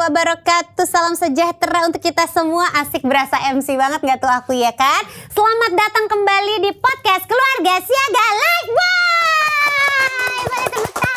wabarakatuh. Salam sejahtera untuk kita semua. Asik berasa MC banget gak tuh aku ya kan? Selamat datang kembali di podcast Keluarga Siaga Live Boy. Boleh tepuk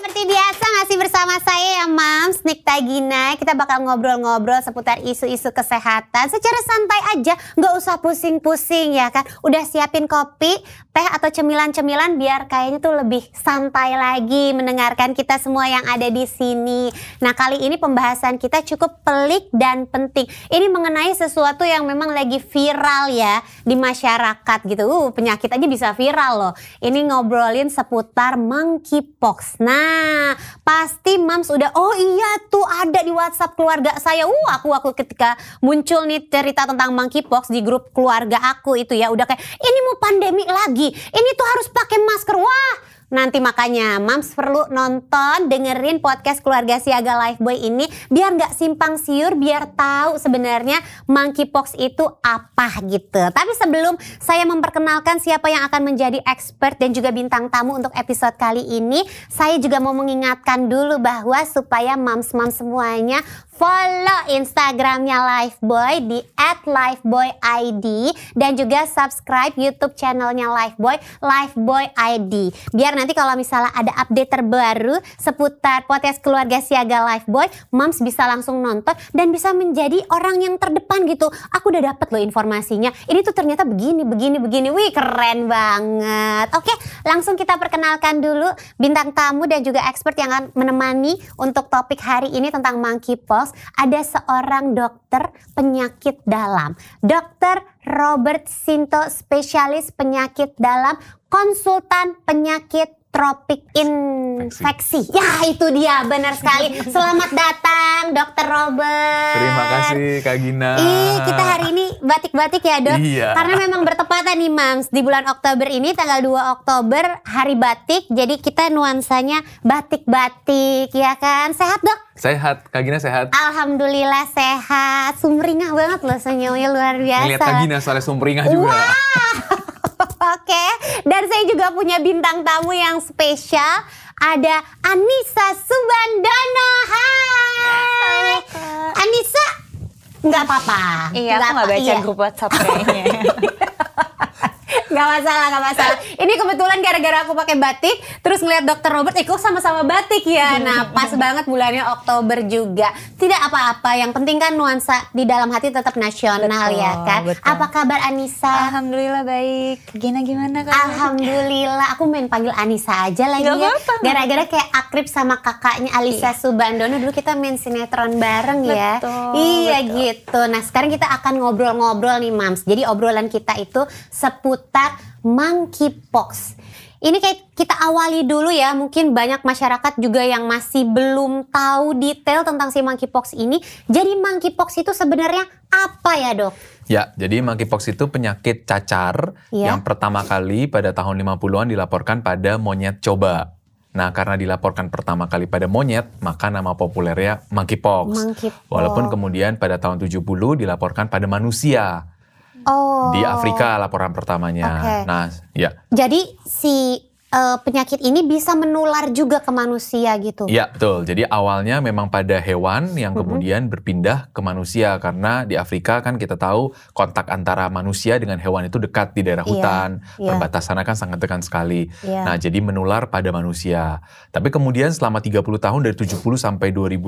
seperti biasa ngasih bersama saya ya Mams Nikta Gina. Kita bakal ngobrol-ngobrol seputar isu-isu kesehatan secara santai aja, nggak usah pusing-pusing ya kan. Udah siapin kopi, teh atau cemilan-cemilan biar kayaknya tuh lebih santai lagi mendengarkan kita semua yang ada di sini. Nah, kali ini pembahasan kita cukup pelik dan penting. Ini mengenai sesuatu yang memang lagi viral ya di masyarakat gitu. Uh, penyakit aja bisa viral loh. Ini ngobrolin seputar monkeypox. Nah, Nah, pasti mams udah oh iya tuh ada di WhatsApp keluarga saya. Uh, aku aku ketika muncul nih cerita tentang monkeypox di grup keluarga aku itu ya udah kayak ini mau pandemi lagi. Ini tuh harus pakai masker. Wah, Nanti makanya Mams perlu nonton, dengerin podcast keluarga Siaga life boy ini biar nggak simpang siur, biar tahu sebenarnya monkeypox itu apa gitu. Tapi sebelum saya memperkenalkan siapa yang akan menjadi expert dan juga bintang tamu untuk episode kali ini, saya juga mau mengingatkan dulu bahwa supaya Mams-Mams semuanya follow Instagramnya Lifeboy di @lifeboyid dan juga subscribe YouTube channelnya Lifeboy, Lifeboy ID. Biar nanti kalau misalnya ada update terbaru seputar podcast keluarga siaga Lifeboy, moms bisa langsung nonton dan bisa menjadi orang yang terdepan gitu. Aku udah dapat loh informasinya. Ini tuh ternyata begini, begini, begini. Wih, keren banget. Oke, langsung kita perkenalkan dulu bintang tamu dan juga expert yang akan menemani untuk topik hari ini tentang monkeypox ada seorang dokter penyakit dalam, Dokter Robert Sinto, spesialis penyakit dalam, konsultan penyakit tropik infeksi. Infeksi. Ya itu dia benar sekali. Selamat datang Dokter Robert. Terima kasih Kak Gina. Ih kita hari ini batik-batik ya dok. Iya. Karena memang bertepatan nih Mams di bulan Oktober ini tanggal 2 Oktober hari batik. Jadi kita nuansanya batik-batik ya kan. Sehat dok? Sehat, Kak Gina sehat? Alhamdulillah sehat. Sumringah banget loh senyumnya luar biasa. Lihat Kak Gina soalnya sumringah juga. Oke, okay. dan saya juga punya bintang tamu yang spesial. Ada Anissa Subandana. Hai. Anissa, nggak apa-apa. Iya, nggak aku nggak baca iya. grup WhatsApp kayaknya. Gak masalah, gak masalah. Ini kebetulan gara-gara aku pakai batik, terus ngeliat dokter Robert, eh sama-sama batik ya? Nah, pas banget bulannya Oktober juga. Tidak apa-apa, yang penting kan nuansa di dalam hati tetap nasional ya, betul, ya kan? Betul. Apa kabar Anissa? Alhamdulillah baik. Gina gimana kak Alhamdulillah, aku main panggil Anissa aja lagi gak ya. Gara-gara kayak akrib sama kakaknya Alisa iya. Subandono, dulu kita main sinetron bareng ya. betul, ya. iya betul. gitu. Nah, sekarang kita akan ngobrol-ngobrol nih, Mams. Jadi obrolan kita itu seputar seputar monkeypox. Ini kayak kita awali dulu ya, mungkin banyak masyarakat juga yang masih belum tahu detail tentang si monkeypox ini. Jadi monkeypox itu sebenarnya apa ya dok? Ya, jadi monkeypox itu penyakit cacar ya. yang pertama kali pada tahun 50-an dilaporkan pada monyet coba. Nah, karena dilaporkan pertama kali pada monyet, maka nama populernya monkeypox. monkeypox. Walaupun kemudian pada tahun 70 dilaporkan pada manusia. Oh. Di Afrika laporan pertamanya. Okay. Nah, ya. Jadi si uh, penyakit ini bisa menular juga ke manusia gitu. Iya betul. Jadi awalnya memang pada hewan yang kemudian mm-hmm. berpindah ke manusia karena di Afrika kan kita tahu kontak antara manusia dengan hewan itu dekat di daerah iya, hutan, yeah, perbatasan kan sangat dekat sekali. Yeah. Nah jadi menular pada manusia. Tapi kemudian selama 30 tahun dari 70 sampai 2020 itu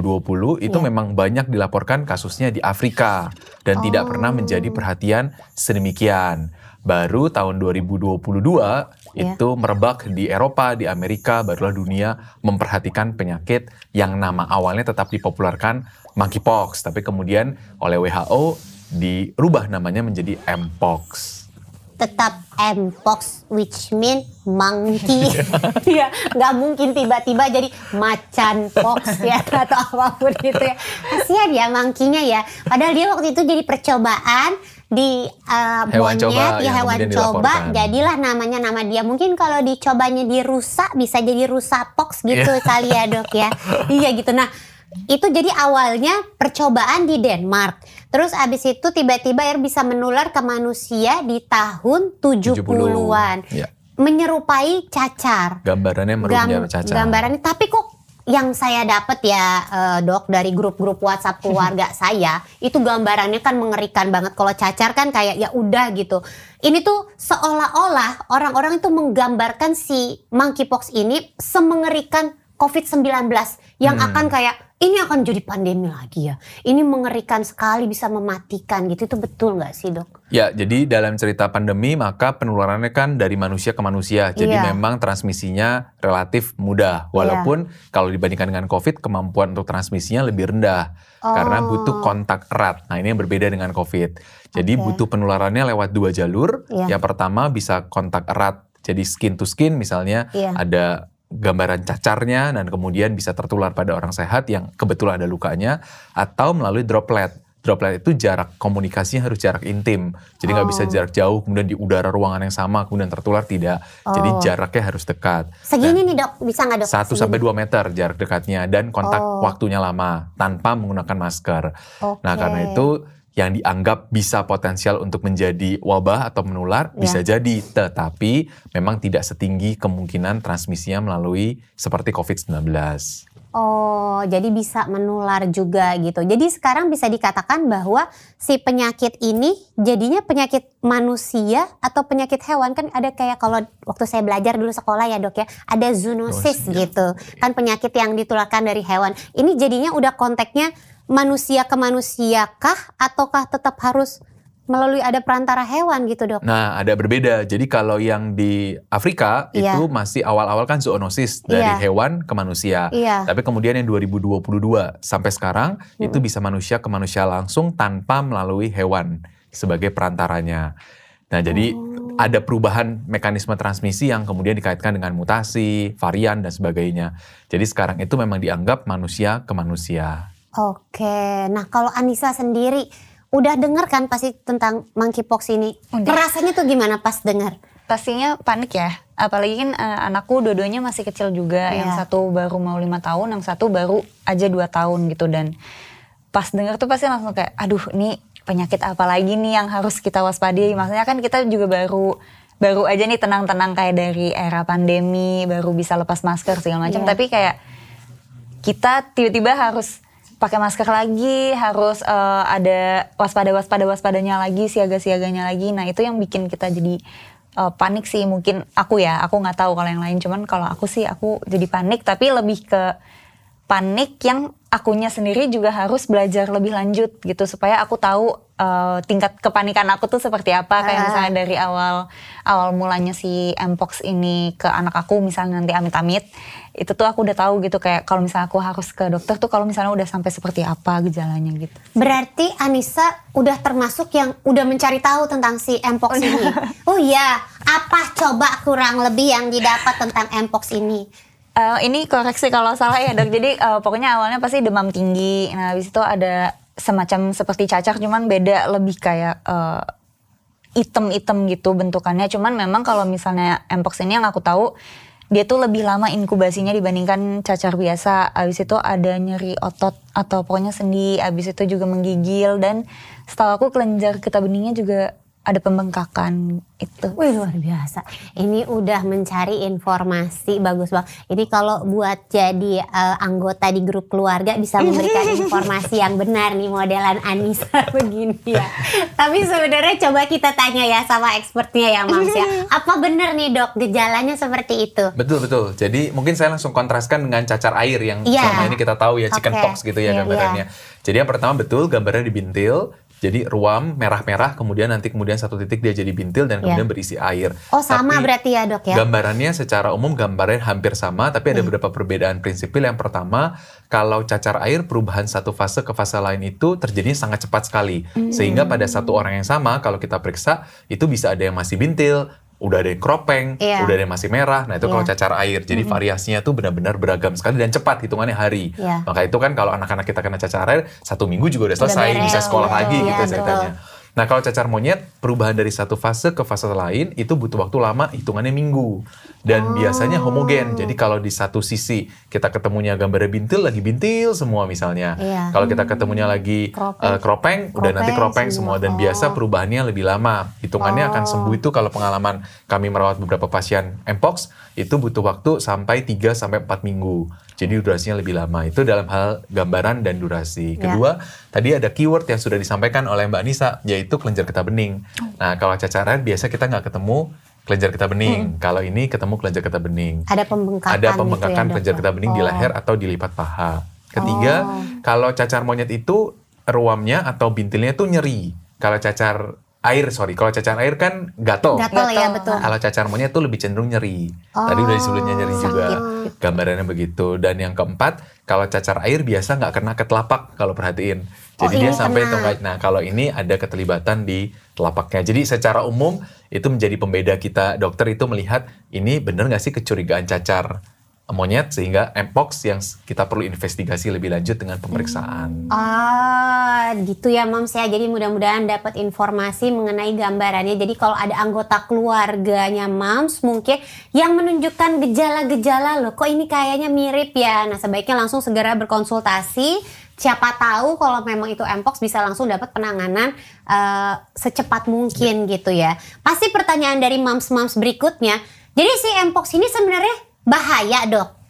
yeah. memang banyak dilaporkan kasusnya di Afrika dan oh. tidak pernah menjadi oh. perhatian sedemikian baru tahun 2022 yeah. Iya. itu merebak di Eropa, di Amerika, barulah dunia memperhatikan penyakit yang nama awalnya tetap dipopulerkan monkeypox, tapi kemudian oleh WHO dirubah namanya menjadi mpox. Tetap mpox, which mean monkey. ya nggak mungkin tiba-tiba jadi macan pox ya atau apapun itu ya. Kasihan ya monkeynya ya. Padahal dia waktu itu jadi percobaan di uh, hewan monyet, coba, di hewan coba, jadilah namanya nama dia. Mungkin kalau dicobanya di rusa bisa jadi rusak pox iya. gitu yeah. kali ya dok ya. iya gitu. Nah itu jadi awalnya percobaan di Denmark. Terus abis itu tiba-tiba air bisa menular ke manusia di tahun 70-an. 70, ya. Menyerupai cacar. Gambarannya merupakan Gam cacar. Gambarannya tapi kok yang saya dapat ya eh, dok dari grup-grup WhatsApp keluarga saya itu gambarannya kan mengerikan banget kalau cacar kan kayak ya udah gitu. Ini tuh seolah-olah orang-orang itu menggambarkan si monkeypox ini semengerikan COVID-19 yang hmm. akan kayak ini akan jadi pandemi lagi ya. Ini mengerikan sekali bisa mematikan gitu. Itu betul nggak sih dok? Ya, jadi dalam cerita pandemi maka penularannya kan dari manusia ke manusia. Jadi yeah. memang transmisinya relatif mudah. Iya. Walaupun yeah. kalau dibandingkan dengan COVID kemampuan untuk transmisinya lebih rendah oh. karena butuh kontak erat. Nah, ini yang berbeda dengan COVID. Jadi okay. butuh penularannya lewat dua jalur. Yeah. Yang pertama bisa kontak erat. Jadi skin to skin misalnya yeah. ada gambaran cacarnya dan kemudian bisa tertular pada orang sehat yang kebetulan ada lukanya atau melalui droplet droplet itu jarak komunikasinya harus jarak intim. Jadi nggak oh. bisa jarak jauh, kemudian di udara ruangan yang sama, kemudian tertular tidak. Oh. Jadi jaraknya harus dekat. Segini dan nih dok, bisa nggak dok? Satu sampai dua meter jarak dekatnya dan kontak oh. waktunya lama tanpa menggunakan masker. Okay. Nah karena itu yang dianggap bisa potensial untuk menjadi wabah atau menular yeah. bisa jadi, tetapi memang tidak setinggi kemungkinan transmisinya melalui seperti COVID-19. Oh, jadi bisa menular juga gitu. Jadi sekarang bisa dikatakan bahwa si penyakit ini jadinya penyakit manusia atau penyakit hewan kan ada kayak kalau waktu saya belajar dulu sekolah ya dok ya ada zoonosis Dosis, ya. gitu ya. kan penyakit yang ditularkan dari hewan. Ini jadinya udah konteknya manusia ke manusia kah ataukah tetap harus melalui ada perantara hewan gitu dok. Nah ada berbeda. Jadi kalau yang di Afrika yeah. itu masih awal-awal kan zoonosis dari yeah. hewan ke manusia. Yeah. Tapi kemudian yang 2022 sampai sekarang hmm. itu bisa manusia ke manusia langsung tanpa melalui hewan sebagai perantaranya. Nah jadi oh. ada perubahan mekanisme transmisi yang kemudian dikaitkan dengan mutasi, varian dan sebagainya. Jadi sekarang itu memang dianggap manusia ke manusia. Oke. Nah kalau Anissa sendiri udah dengar kan pasti tentang monkeypox ini. Udah. Rasanya tuh gimana pas dengar? Pastinya panik ya. Apalagi kan uh, anakku dua-duanya masih kecil juga. Yeah. Yang satu baru mau lima tahun, yang satu baru aja dua tahun gitu dan pas dengar tuh pasti langsung kayak aduh ini penyakit apa lagi nih yang harus kita waspadai. Maksudnya kan kita juga baru baru aja nih tenang-tenang kayak dari era pandemi baru bisa lepas masker segala macam yeah. tapi kayak kita tiba-tiba harus pakai masker lagi, harus uh, ada waspada waspada waspadanya lagi, siaga siaganya lagi. Nah itu yang bikin kita jadi uh, panik sih mungkin aku ya, aku nggak tahu kalau yang lain. Cuman kalau aku sih aku jadi panik, tapi lebih ke panik yang akunya sendiri juga harus belajar lebih lanjut gitu supaya aku tahu uh, tingkat kepanikan aku tuh seperti apa kayak ah. misalnya dari awal awal mulanya si mpox ini ke anak aku misalnya nanti amit-amit itu tuh aku udah tahu gitu kayak kalau misalnya aku harus ke dokter tuh kalau misalnya udah sampai seperti apa gejalanya gitu. Berarti Anissa udah termasuk yang udah mencari tahu tentang si mpox ini. oh iya, oh, iya. apa coba kurang lebih yang didapat tentang mpox ini? Uh, ini koreksi kalau salah ya dok. Jadi uh, pokoknya awalnya pasti demam tinggi. Nah habis itu ada semacam seperti cacar cuman beda lebih kayak uh, item-item gitu bentukannya. Cuman memang kalau misalnya mpox ini yang aku tahu dia tuh lebih lama inkubasinya dibandingkan cacar biasa. Abis itu ada nyeri otot atau pokoknya sendi, abis itu juga menggigil dan setahu aku kelenjar getah beningnya juga ada pembengkakan itu. Wih luar biasa. Ini udah mencari informasi bagus banget. Ini kalau buat jadi uh, anggota di grup keluarga bisa memberikan informasi yang benar nih modelan Anissa begini ya. Tapi sebenarnya coba kita tanya ya sama expertnya ya Mams ya. Apa benar nih dok gejalanya seperti itu? Betul betul. Jadi mungkin saya langsung kontraskan dengan cacar air yang yeah. selama ini kita tahu ya chicken pox gitu ya yeah, iya. gambarannya. Yeah. Jadi yang pertama betul gambarnya dibintil. bintil jadi ruam merah-merah kemudian nanti kemudian satu titik dia jadi bintil dan iya. kemudian yeah. berisi air. Oh sama tapi, berarti ya dok ya? Gambarannya secara umum gambarnya hampir sama tapi ada yeah. Hmm. beberapa perbedaan prinsipil. Yang pertama kalau cacar air perubahan satu fase ke fase lain itu terjadi sangat cepat sekali. Mm. Sehingga pada satu orang yang sama kalau kita periksa itu bisa ada yang masih bintil, udah ada yang kropeng, yeah. udah ada yang masih merah. Nah itu yeah. kalau iya. cacar air, jadi mm -hmm. variasinya tuh benar-benar beragam sekali dan cepat hitungannya hari. Yeah. Maka itu kan kalau anak-anak kita kena cacar air, satu minggu juga udah selesai, udah bisa sekolah lagi iya, gitu ceritanya. Nah, kalau cacar monyet, perubahan dari satu fase ke fase lain itu butuh waktu lama, hitungannya minggu. Dan oh. biasanya homogen. Jadi kalau di satu sisi kita ketemunya gambarnya bintil, lagi bintil semua misalnya. Iya. Kalau kita ketemunya lagi kropeng, uh, kropeng, kropeng udah nanti kropeng semua. semua. Dan oh. biasa perubahannya lebih lama. Hitungannya oh. akan sembuh oh. itu kalau pengalaman kami merawat beberapa pasien mpox, itu butuh waktu sampai 3 sampai 4 minggu. Jadi durasinya lebih lama. Itu dalam hal gambaran dan durasi. Ya. Kedua, yeah. tadi ada keyword yang sudah disampaikan oleh Mbak Nisa yaitu kelenjar getah bening. Oh. Nah, kalau cacaran biasa kita nggak ketemu kelenjar getah bening. Hmm. Kalau ini ketemu kelenjar getah bening. Ada pembengkakan. Ada gitu ya, pembengkakan gitu kelenjar getah bening oh. di leher atau di lipat paha. Ketiga, oh. kalau cacar monyet itu ruamnya atau bintilnya itu nyeri. Kalau cacar air sorry kalau cacar air kan gatel gatel ya betul kalau cacar monyet tuh lebih cenderung nyeri oh, tadi udah disebutnya oh, nyeri sakit. juga gambarannya begitu dan yang keempat kalau cacar air biasa nggak kena ke telapak kalau perhatiin jadi oh, dia iya, sampai tengah nah kalau ini ada keterlibatan di telapaknya jadi secara umum itu menjadi pembeda kita dokter itu melihat ini benar nggak sih kecurigaan cacar monyet sehingga mpox yang kita perlu investigasi lebih lanjut dengan pemeriksaan. Hmm. gitu ya Mams. ya. Jadi mudah-mudahan dapat informasi mengenai gambarannya. Jadi kalau ada anggota keluarganya Mams, mungkin yang menunjukkan gejala-gejala loh kok ini kayaknya mirip ya. Nah, sebaiknya langsung segera berkonsultasi siapa tahu kalau memang itu mpox bisa langsung dapat penanganan uh, secepat mungkin iya. gitu ya. Pasti pertanyaan dari Mams-Mams berikutnya. Jadi si mpox ini sebenarnya Bahaya dok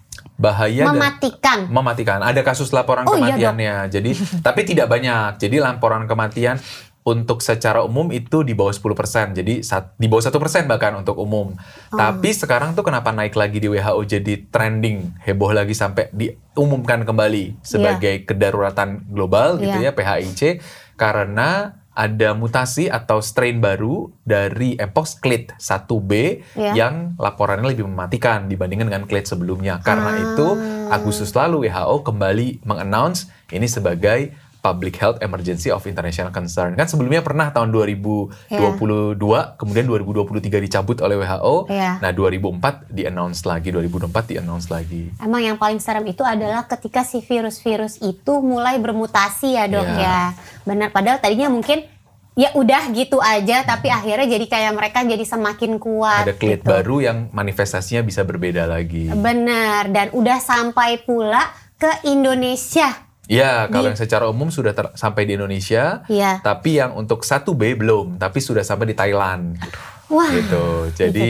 bahaya mematikan dan mematikan ada kasus laporan oh, iya, kematiannya iya jadi tapi tidak banyak jadi laporan kematian untuk secara umum itu di bawah 10%. Jadi di bawah satu persen bahkan untuk umum. Oh. Tapi sekarang tuh kenapa naik lagi di WHO jadi trending, heboh lagi sampai diumumkan kembali iya. sebagai yeah. kedaruratan global yeah. gitu iya. ya PHIC karena ada mutasi atau strain baru dari epox clade 1B yeah. yang laporannya lebih mematikan dibandingkan dengan clade sebelumnya. Karena hmm. itu Agustus lalu WHO kembali mengannounce ini sebagai Public Health Emergency of International Concern. Kan sebelumnya pernah tahun 2022, yeah. Iya. kemudian 2023 dicabut oleh WHO. Yeah. Nah, 2004 di-announce lagi, 2004 di-announce lagi. Emang yang paling serem itu adalah ketika si virus-virus itu mulai bermutasi ya, Dok yeah. ya. Benar padahal tadinya mungkin ya udah gitu aja tapi hmm. akhirnya jadi kayak mereka jadi semakin kuat ada klit gitu. baru yang manifestasinya bisa berbeda lagi benar dan udah sampai pula ke Indonesia Ya, kalau di, yang secara umum sudah sampai di Indonesia, ya. tapi yang untuk satu b belum, tapi sudah sampai di Thailand. Wah. Gitu. Jadi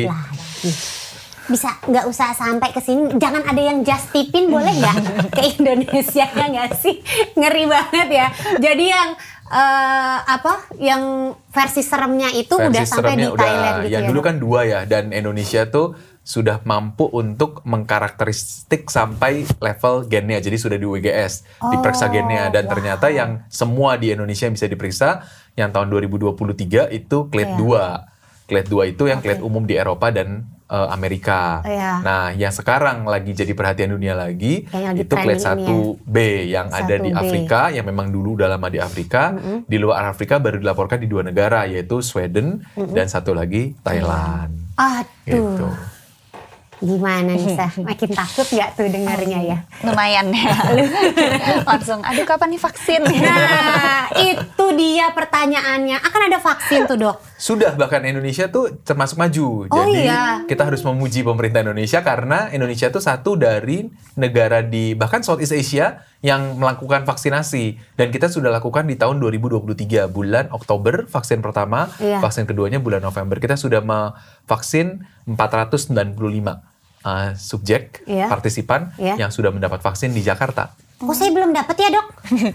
bisa nggak usah sampai ke sini jangan ada yang just tipin boleh nggak ke Indonesia ya nggak sih ngeri banget ya jadi yang uh, apa yang versi seremnya itu versi udah sampai di udah, Thailand gitu yang ya dulu kan dua ya dan Indonesia tuh sudah mampu untuk mengkarakteristik sampai level gennya. Jadi sudah di WGS, oh, diperiksa gennya dan wow. ternyata yang semua di Indonesia yang bisa diperiksa yang tahun 2023 itu klet yeah. 2. Klet 2 itu yang okay. umum di Eropa dan uh, Amerika. Yeah. Nah, yang sekarang lagi jadi perhatian dunia lagi yang itu klet 1B ya. yang 1B. ada di Afrika yang memang dulu udah lama di Afrika, mm -hmm. di luar Afrika baru dilaporkan di dua negara yaitu Sweden mm -hmm. dan satu lagi Thailand. Aduh. Gitu. Gimana nih Sah? Makin takut nggak tuh dengarnya ya? Lumayan ya. Langsung, aduh kapan nih vaksin? Nah, itu dia pertanyaannya. Akan ada vaksin tuh dok? Sudah, bahkan Indonesia tuh termasuk maju. Oh, Jadi iya. kita harus memuji pemerintah Indonesia karena Indonesia tuh satu dari negara di bahkan Southeast Asia yang melakukan vaksinasi. Dan kita sudah lakukan di tahun 2023, bulan Oktober vaksin pertama, iya. vaksin keduanya bulan November. Kita sudah memvaksin 495 uh, subjek yeah. partisipan yeah. yang sudah mendapat vaksin di Jakarta. Kok oh, saya belum dapat ya dok?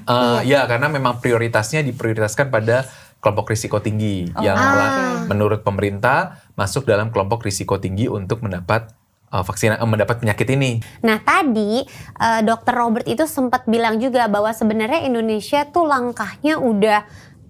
Uh, ya karena memang prioritasnya diprioritaskan pada kelompok risiko tinggi oh. yang ah. menurut pemerintah masuk dalam kelompok risiko tinggi untuk mendapat uh, vaksin uh, mendapat penyakit ini. Nah tadi uh, dokter Robert itu sempat bilang juga bahwa sebenarnya Indonesia tuh langkahnya udah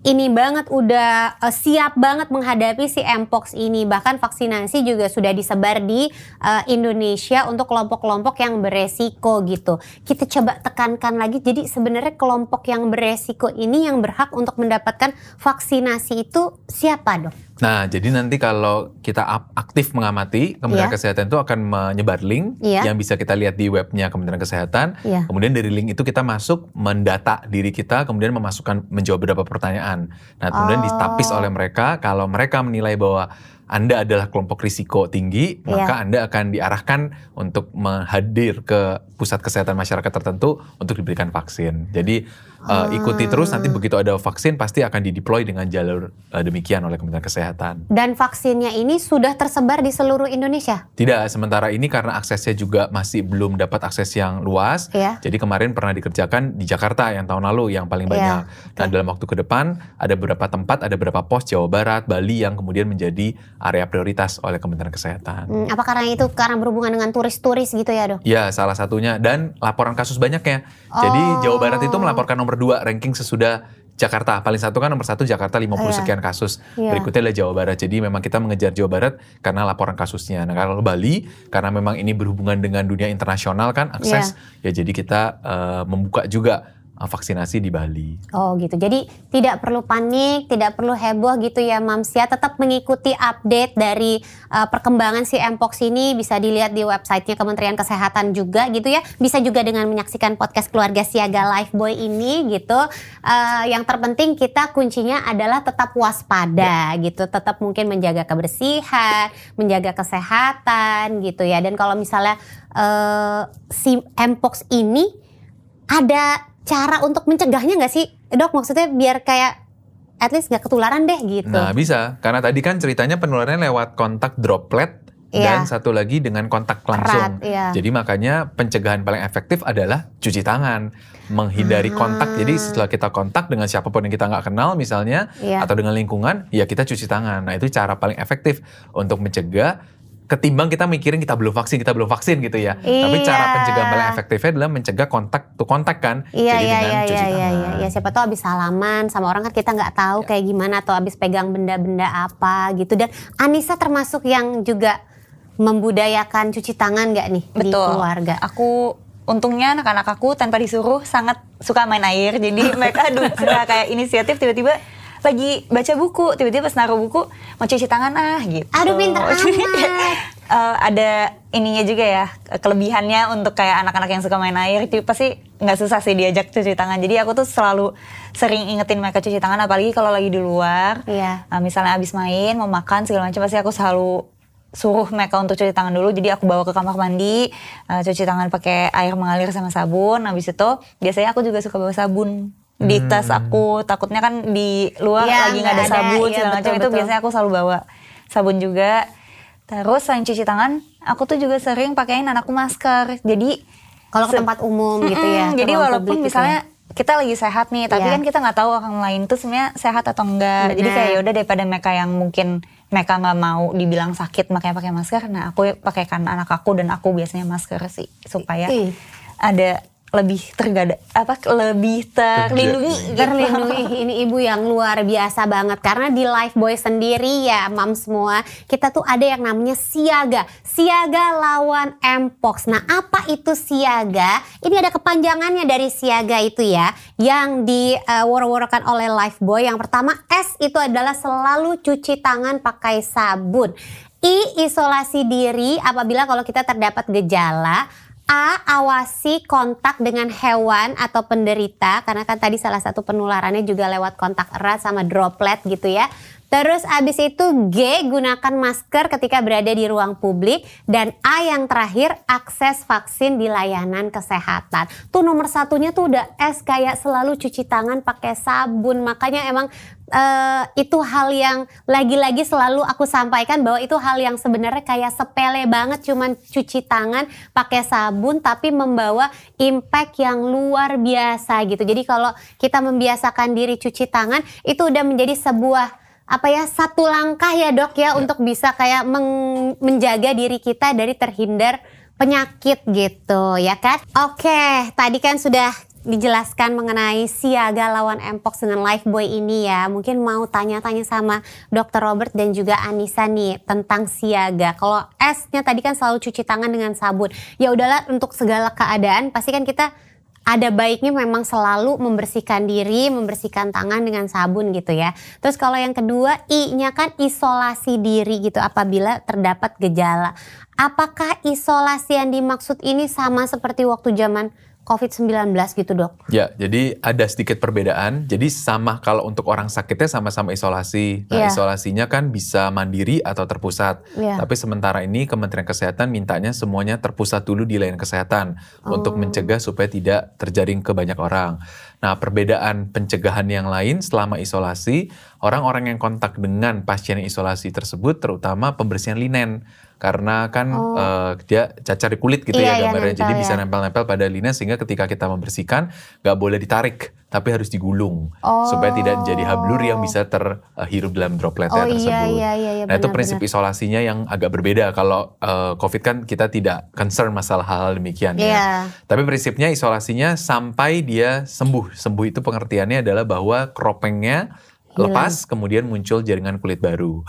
ini banget udah uh, siap banget menghadapi si mpox ini bahkan vaksinasi juga sudah disebar di uh, Indonesia untuk kelompok-kelompok yang beresiko gitu. Kita coba tekankan lagi jadi sebenarnya kelompok yang beresiko ini yang berhak untuk mendapatkan vaksinasi itu siapa dok? Nah, jadi nanti kalau kita aktif mengamati Kementerian yeah. Kesehatan itu akan menyebar link yeah. yang bisa kita lihat di webnya Kementerian Kesehatan. Yeah. Kemudian dari link itu kita masuk mendata diri kita, kemudian memasukkan menjawab beberapa pertanyaan. Nah, kemudian oh. ditapis oleh mereka. Kalau mereka menilai bahwa anda adalah kelompok risiko tinggi, yeah. maka Anda akan diarahkan untuk menghadir ke pusat kesehatan masyarakat tertentu untuk diberikan vaksin. Jadi uh, ikuti ah. terus nanti begitu ada vaksin pasti akan dideploy dengan jalur uh, demikian oleh Kementerian Kesehatan. Dan vaksinnya ini sudah tersebar di seluruh Indonesia? Tidak, sementara ini karena aksesnya juga masih belum dapat akses yang luas. Yeah. Jadi kemarin pernah dikerjakan di Jakarta yang tahun lalu yang paling iya. banyak. Yeah. Okay. Dan dalam waktu ke depan ada beberapa tempat, ada beberapa pos Jawa Barat, Bali yang kemudian menjadi area prioritas oleh Kementerian Kesehatan. Hmm, apa karena itu karena berhubungan dengan turis-turis gitu ya dok? Ya salah satunya dan laporan kasus banyaknya. Oh. Jadi Jawa Barat itu melaporkan nomor dua ranking sesudah Jakarta paling satu kan nomor satu Jakarta 50 yeah. Iya. sekian kasus yeah. berikutnya adalah Jawa Barat jadi memang kita mengejar Jawa Barat karena laporan kasusnya nah kalau Bali karena memang ini berhubungan dengan dunia internasional kan akses yeah. ya jadi kita uh, membuka juga Ah, vaksinasi di Bali. Oh gitu. Jadi tidak perlu panik, tidak perlu heboh gitu ya Mamsia. Tetap mengikuti update dari uh, perkembangan si Mpox ini bisa dilihat di websitenya Kementerian Kesehatan juga gitu ya. Bisa juga dengan menyaksikan podcast keluarga Siaga Boy ini gitu. Uh, yang terpenting kita kuncinya adalah tetap waspada ya. gitu. Tetap mungkin menjaga kebersihan, menjaga kesehatan gitu ya. Dan kalau misalnya uh, si Mpox ini ada cara untuk mencegahnya nggak sih, dok? Maksudnya biar kayak at least nggak ketularan deh gitu. Nah bisa, karena tadi kan ceritanya penularannya lewat kontak droplet yeah. dan satu lagi dengan kontak langsung. Rat, iya. yeah. Jadi makanya pencegahan paling efektif adalah cuci tangan, menghindari hmm. kontak. Jadi setelah kita kontak dengan siapapun yang kita nggak kenal misalnya yeah. atau dengan lingkungan, ya kita cuci tangan. Nah itu cara paling efektif untuk mencegah ketimbang kita mikirin kita belum vaksin, kita belum vaksin gitu ya. Iya. Tapi cara pencegahan paling efektifnya adalah mencegah kontak to kontak kan. Iya, Jadi iya, dengan iya, cuci iya, iya tangan. Iya, iya, siapa tahu habis salaman sama orang kan kita nggak tahu iya. kayak gimana atau habis pegang benda-benda apa gitu. Dan Anissa termasuk yang juga membudayakan cuci tangan nggak nih Betul. di keluarga? Aku untungnya anak-anak aku tanpa disuruh sangat suka main air jadi mereka sudah kayak inisiatif tiba-tiba lagi baca buku tiba-tiba pas naruh buku mau cuci tangan ah gitu aduh pinter amat uh, ada ininya juga ya kelebihannya untuk kayak anak-anak yang suka main air itu pasti nggak susah sih diajak cuci tangan jadi aku tuh selalu sering ingetin mereka cuci tangan apalagi kalau lagi di luar yeah. Iya. uh, misalnya abis main mau makan segala macam pasti aku selalu suruh mereka untuk cuci tangan dulu jadi aku bawa ke kamar mandi uh, cuci tangan pakai air mengalir sama sabun habis itu biasanya aku juga suka bawa sabun di hmm. tas aku takutnya kan di luar ya, lagi nggak ada, sabun iya, segala macam itu biasanya aku selalu bawa sabun juga terus selain cuci tangan aku tuh juga sering pakaiin anakku masker jadi kalau ke tempat umum gitu ya jadi walaupun gitu ya. misalnya gitu kita lagi sehat nih, tapi yeah. kan kita nggak tahu orang lain tuh sebenarnya sehat atau enggak. Jadi kayak yaudah daripada mereka yang mungkin mereka nggak mau dibilang sakit makanya pakai masker, nah aku pakaikan anak aku dan aku biasanya masker sih supaya I ada lebih tergada apa lebih terlindungi terlindungi ini ibu yang luar biasa banget karena di Life Boy sendiri ya mam semua kita tuh ada yang namanya siaga siaga lawan empox nah apa itu siaga ini ada kepanjangannya dari siaga itu ya yang diwor uh, oleh Life Boy yang pertama S itu adalah selalu cuci tangan pakai sabun I isolasi diri apabila kalau kita terdapat gejala A. Awasi kontak dengan hewan atau penderita karena kan tadi salah satu penularannya juga lewat kontak erat sama droplet gitu ya. Terus abis itu G gunakan masker ketika berada di ruang publik dan A yang terakhir akses vaksin di layanan kesehatan. Tuh nomor satunya tuh udah S kayak selalu cuci tangan pakai sabun makanya emang uh, itu hal yang lagi-lagi selalu aku sampaikan bahwa itu hal yang sebenarnya kayak sepele banget cuman cuci tangan pakai sabun tapi membawa impact yang luar biasa gitu. Jadi kalau kita membiasakan diri cuci tangan itu udah menjadi sebuah apa ya satu langkah ya dok ya, ya. untuk bisa kayak meng, menjaga diri kita dari terhindar penyakit gitu ya kan? Oke, tadi kan sudah dijelaskan mengenai siaga lawan empok dengan life boy ini ya. Mungkin mau tanya-tanya sama dokter Robert dan juga Anissa nih tentang siaga. Kalau esnya tadi kan selalu cuci tangan dengan sabun. Ya udahlah untuk segala keadaan pasti kan kita ada baiknya memang selalu membersihkan diri, membersihkan tangan dengan sabun gitu ya. Terus kalau yang kedua I-nya kan isolasi diri gitu apabila terdapat gejala. Apakah isolasi yang dimaksud ini sama seperti waktu zaman COVID-19 gitu dok? Ya, jadi ada sedikit perbedaan. Jadi sama kalau untuk orang sakitnya sama-sama isolasi. Nah yeah. isolasinya kan bisa mandiri atau terpusat. Yeah. Tapi sementara ini Kementerian Kesehatan mintanya semuanya terpusat dulu di layanan kesehatan. Oh. Untuk mencegah supaya tidak terjaring ke banyak orang. Nah perbedaan pencegahan yang lain selama isolasi, orang-orang yang kontak dengan pasien isolasi tersebut terutama pembersihan linen karena kan oh. uh, dia cacar di kulit gitu ya iya, iya ya gambarnya, nempel, jadi iya. bisa nempel-nempel pada lina sehingga ketika kita membersihkan nggak boleh ditarik, tapi harus digulung oh. supaya tidak jadi hablur yang bisa terhirup eh, dalam dropletnya oh, iya, tersebut. Iya, iya, iya, nah benar, itu prinsip benar. isolasinya yang agak berbeda kalau uh, COVID kan kita tidak concern masalah hal-hal demikian yeah. ya. Iya. Tapi prinsipnya isolasinya sampai dia sembuh. Sembuh itu pengertiannya adalah bahwa kropengnya lepas, kemudian muncul jaringan kulit baru.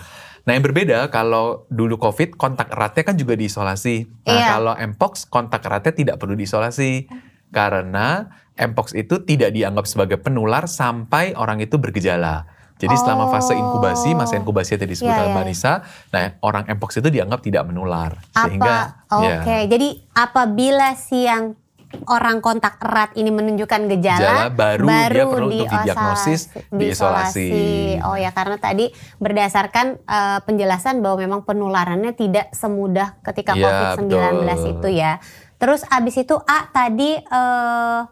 Nah yang berbeda kalau dulu COVID kontak eratnya kan juga diisolasi. Nah iya. kalau mpox kontak eratnya tidak perlu diisolasi karena mpox itu tidak dianggap sebagai penular sampai orang itu bergejala. Jadi oh. selama fase oh. inkubasi, masa inkubasi tadi disebut yeah, oleh yeah. Iya. nah orang mpox itu dianggap tidak menular. Apa? Sehingga ya. Oke, okay. jadi apabila si yang orang kontak erat ini menunjukkan gejala, gejala baru, baru dia perlu untuk diisolasi. Oh ya, karena tadi berdasarkan uh, penjelasan bahwa memang penularannya tidak semudah ketika ya, COVID-19 itu ya. Terus abis itu A tadi uh,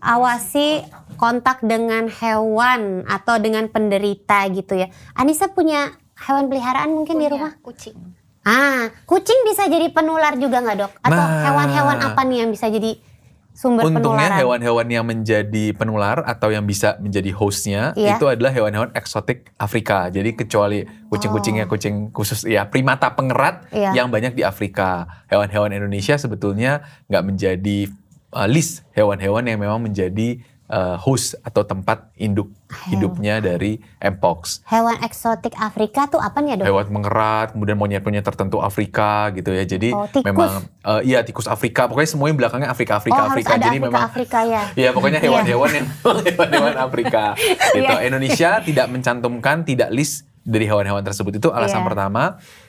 awasi kontak dengan hewan atau dengan penderita gitu ya. Anissa punya hewan peliharaan mungkin punya di rumah? Kucing. Ah, kucing bisa jadi penular juga nggak dok? Atau nah. hewan-hewan nah, apa nih yang bisa jadi sumber Untungnya hewan-hewan yang menjadi penular atau yang bisa menjadi hostnya yeah. itu adalah hewan-hewan eksotik Afrika. Jadi kecuali kucing-kucingnya oh. kucing khusus ya primata pengerat yeah. yang banyak di Afrika. Hewan-hewan Indonesia sebetulnya nggak menjadi uh, list hewan-hewan yang memang menjadi uh, host atau tempat induk Hewan. hidupnya dari mpox. Hewan eksotik Afrika tuh apa nih dok? Hewan mengerat, kemudian monyet-monyet tertentu Afrika gitu ya. Jadi oh, tikus. memang uh, iya tikus Afrika. Pokoknya semuanya belakangnya oh, Afrika Afrika oh, Afrika. Harus ada Jadi Afrika, memang Afrika ya. Iya pokoknya iya. hewan-hewan yang hewan-hewan Afrika. gitu. Iya. Indonesia tidak mencantumkan, tidak list dari hewan-hewan tersebut itu alasan yeah. pertama.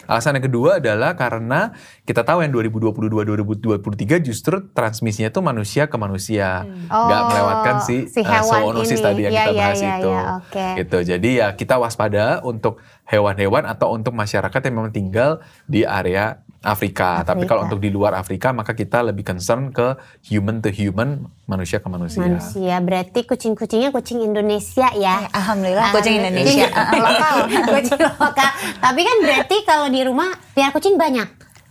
Alasan yang kedua adalah karena kita tahu yang 2022-2023 justru transmisinya itu manusia ke manusia, hmm. oh, nggak melewatkan si, si uh, zoonosis ini. tadi yang yeah, kita iya, bahas yeah, itu. Yeah, okay. Gitu. Jadi ya kita waspada untuk hewan-hewan atau untuk masyarakat yang memang tinggal di area Afrika. Afrika. Tapi kalau untuk di luar Afrika maka kita lebih concern ke human to human, manusia ke manusia. Manusia. Berarti kucing-kucingnya kucing Indonesia ya. Eh, Alhamdulillah ah, kucing Indonesia. Eh, lokal, kucing lokal. Tapi kan berarti kalau di rumah biar kucing banyak.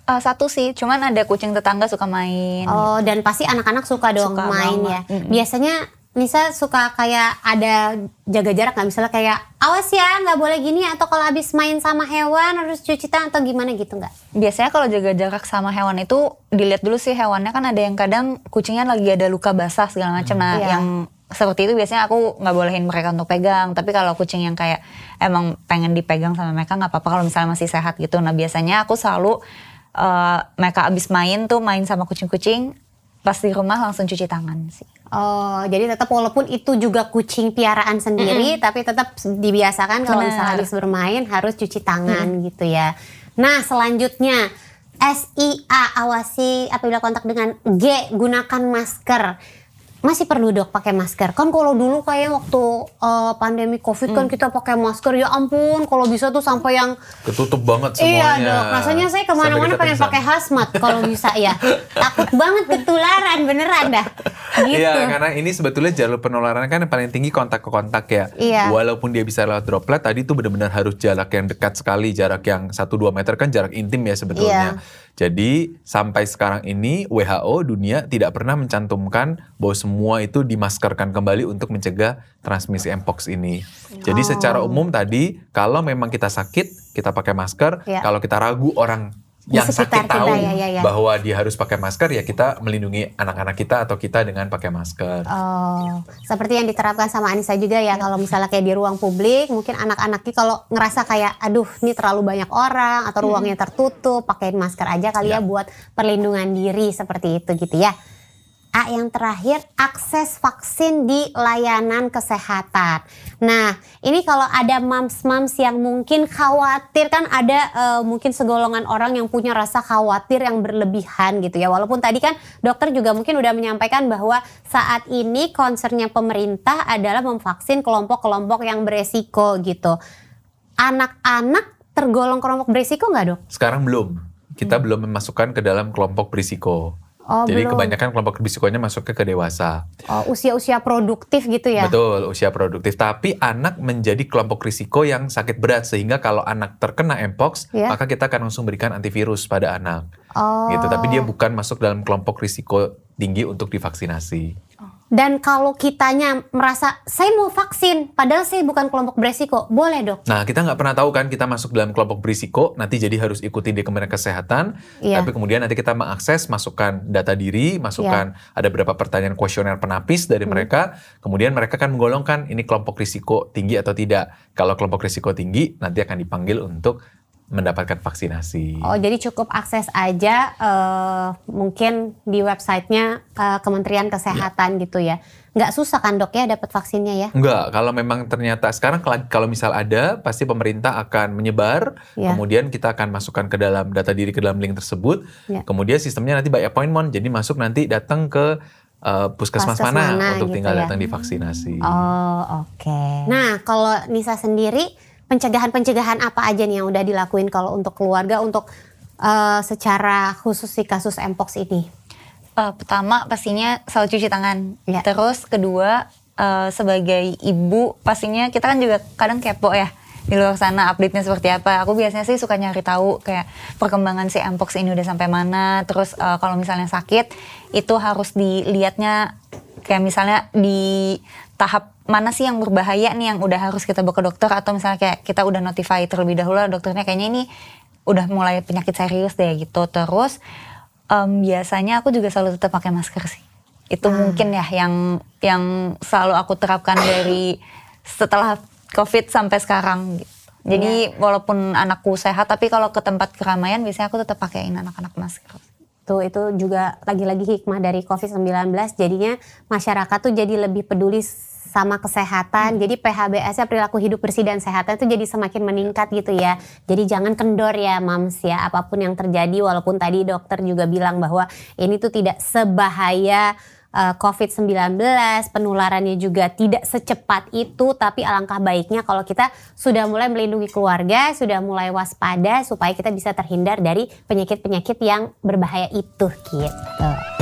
Uh, satu sih, cuman ada kucing tetangga suka main. Oh, dan pasti anak-anak suka dong suka main mama. ya. Mm -hmm. Biasanya Nisa suka kayak ada jaga jarak nggak misalnya kayak awas ya nggak boleh gini atau kalau habis main sama hewan harus cuci tangan atau gimana gitu nggak? Biasanya kalau jaga jarak sama hewan itu dilihat dulu sih hewannya kan ada yang kadang kucingnya lagi ada luka basah segala macam nah yeah. yang seperti itu biasanya aku nggak bolehin mereka untuk pegang tapi kalau kucing yang kayak emang pengen dipegang sama mereka nggak apa-apa kalau misalnya masih sehat gitu nah biasanya aku selalu uh, mereka abis main tuh main sama kucing-kucing pas di rumah langsung cuci tangan sih Oh, jadi tetap walaupun itu juga kucing piaraan sendiri, mm -hmm. tapi tetap dibiasakan kalau misalnya habis bermain harus cuci tangan mm gitu ya. Nah, selanjutnya SIA awasi apabila kontak dengan G gunakan masker masih perlu dok pakai masker kan kalau dulu kayak waktu uh, pandemi covid kan hmm. kan kita pakai masker ya ampun kalau bisa tuh sampai yang ketutup banget semuanya iya dok rasanya saya kemana-mana pengen pakai hazmat kalau bisa ya takut banget ketularan beneran dah iya, gitu. iya karena ini sebetulnya jalur penularan kan yang paling tinggi kontak ke kontak ya iya. walaupun dia bisa lewat droplet tadi tuh benar-benar harus jarak yang dekat sekali jarak yang 1-2 meter kan jarak intim ya sebetulnya iya jadi sampai sekarang ini WHO dunia tidak pernah mencantumkan bahwa semua itu dimaskerkan kembali untuk mencegah transmisi mpox ini. Jadi oh. secara umum tadi kalau memang kita sakit kita pakai masker, yeah. kalau kita ragu orang yang di sakit kita, tahu ya, ya, ya. bahwa dia harus pakai masker ya kita melindungi anak-anak kita atau kita dengan pakai masker. Oh, seperti yang diterapkan sama Anissa juga ya kalau misalnya kayak di ruang publik mungkin anak-anaknya kalau ngerasa kayak aduh ini terlalu banyak orang atau ruangnya hmm. tertutup pakaiin masker aja kali ya, ya buat perlindungan diri seperti itu gitu ya. A yang terakhir akses vaksin di layanan kesehatan. Nah, ini kalau ada mams-mams yang mungkin khawatir kan ada uh, mungkin segolongan orang yang punya rasa khawatir yang berlebihan gitu ya. Walaupun tadi kan dokter juga mungkin udah menyampaikan bahwa saat ini concernnya pemerintah adalah memvaksin kelompok-kelompok yang beresiko gitu. Anak-anak tergolong kelompok beresiko nggak dok? Sekarang belum. Kita hmm. belum memasukkan ke dalam kelompok berisiko Oh, Jadi belum. kebanyakan kelompok risikonya masuk ke dewasa. Oh, usia-usia produktif gitu ya? Betul, usia produktif. Tapi anak menjadi kelompok risiko yang sakit berat sehingga kalau anak terkena mpox, yeah. maka kita akan langsung berikan antivirus pada anak. Oh. Gitu. Tapi dia oh. bukan masuk dalam kelompok risiko tinggi untuk divaksinasi. Oh. Dan kalau kitanya merasa saya mau vaksin, padahal saya bukan kelompok berisiko, boleh dok? Nah kita nggak pernah tahu kan kita masuk dalam kelompok berisiko, nanti jadi harus ikuti di Kementerian Kesehatan. Yeah. Tapi kemudian nanti kita mengakses, masukkan data diri, masukkan yeah. ada beberapa pertanyaan kuesioner penapis dari hmm. mereka. Kemudian mereka akan menggolongkan ini kelompok risiko tinggi atau tidak. Kalau kelompok risiko tinggi, nanti akan dipanggil untuk mendapatkan vaksinasi. Oh, jadi cukup akses aja uh, mungkin di websitenya uh, Kementerian Kesehatan ya. gitu ya. Nggak susah kan dok ya dapat vaksinnya ya? Nggak, kalau memang ternyata sekarang kalau misal ada, pasti pemerintah akan menyebar, ya. kemudian kita akan masukkan ke dalam data diri ke dalam link tersebut, ya. kemudian sistemnya nanti by appointment, jadi masuk nanti datang ke uh, puskesmas, mana, untuk gitu tinggal ya. datang divaksinasi. Oh, oke. Okay. Nah, kalau Nisa sendiri pencegahan-pencegahan apa aja nih yang udah dilakuin kalau untuk keluarga untuk uh, secara khusus si kasus mpox ini? Uh, pertama pastinya selalu cuci tangan. Ya. Terus kedua uh, sebagai ibu pastinya kita kan juga kadang kepo ya di luar sana update-nya seperti apa. Aku biasanya sih suka nyari tahu kayak perkembangan si mpox ini udah sampai mana. Terus uh, kalau misalnya sakit itu harus dilihatnya kayak misalnya di tahap mana sih yang berbahaya nih yang udah harus kita bawa ke dokter atau misalnya kayak kita udah notify terlebih dahulu dokternya kayaknya ini udah mulai penyakit serius deh gitu terus um, biasanya aku juga selalu tetap pakai masker sih itu hmm. mungkin ya yang yang selalu aku terapkan dari setelah covid sampai sekarang gitu. jadi yeah. walaupun anakku sehat tapi kalau ke tempat keramaian biasanya aku tetap pakaiin anak-anak masker Tuh, itu juga lagi-lagi hikmah dari COVID-19 jadinya masyarakat tuh jadi lebih peduli sama kesehatan. Jadi PHBS ya perilaku hidup bersih dan sehat itu jadi semakin meningkat gitu ya. Jadi jangan kendor ya mams ya apapun yang terjadi walaupun tadi dokter juga bilang bahwa ini tuh tidak sebahaya uh, eh, COVID-19, penularannya juga tidak secepat itu, tapi alangkah baiknya kalau kita sudah mulai melindungi keluarga, sudah mulai waspada supaya kita bisa terhindar dari penyakit-penyakit yang berbahaya itu gitu.